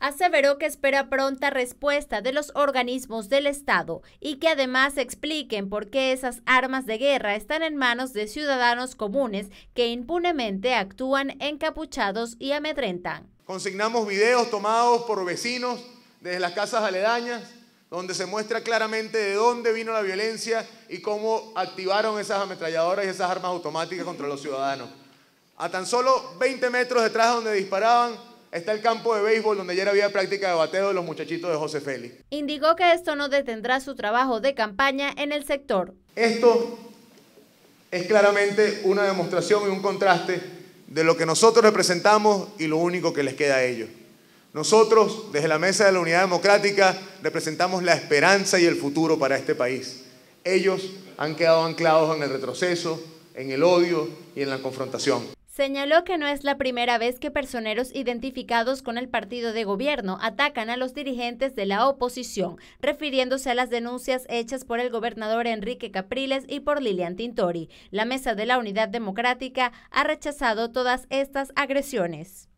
aseveró que espera pronta respuesta de los organismos del Estado y que además expliquen por qué esas armas de guerra están en manos de ciudadanos comunes que impunemente actúan encapuchados y amedrentan. Consignamos videos tomados por vecinos desde las casas aledañas donde se muestra claramente de dónde vino la violencia y cómo activaron esas ametralladoras y esas armas automáticas contra los ciudadanos. A tan solo 20 metros detrás donde disparaban, Está el campo de béisbol donde ayer había práctica de bateo de los muchachitos de José Félix. Indicó que esto no detendrá su trabajo de campaña en el sector. Esto es claramente una demostración y un contraste de lo que nosotros representamos y lo único que les queda a ellos. Nosotros, desde la Mesa de la Unidad Democrática, representamos la esperanza y el futuro para este país. Ellos han quedado anclados en el retroceso, en el odio y en la confrontación. Señaló que no es la primera vez que personeros identificados con el partido de gobierno atacan a los dirigentes de la oposición, refiriéndose a las denuncias hechas por el gobernador Enrique Capriles y por Lilian Tintori. La Mesa de la Unidad Democrática ha rechazado todas estas agresiones.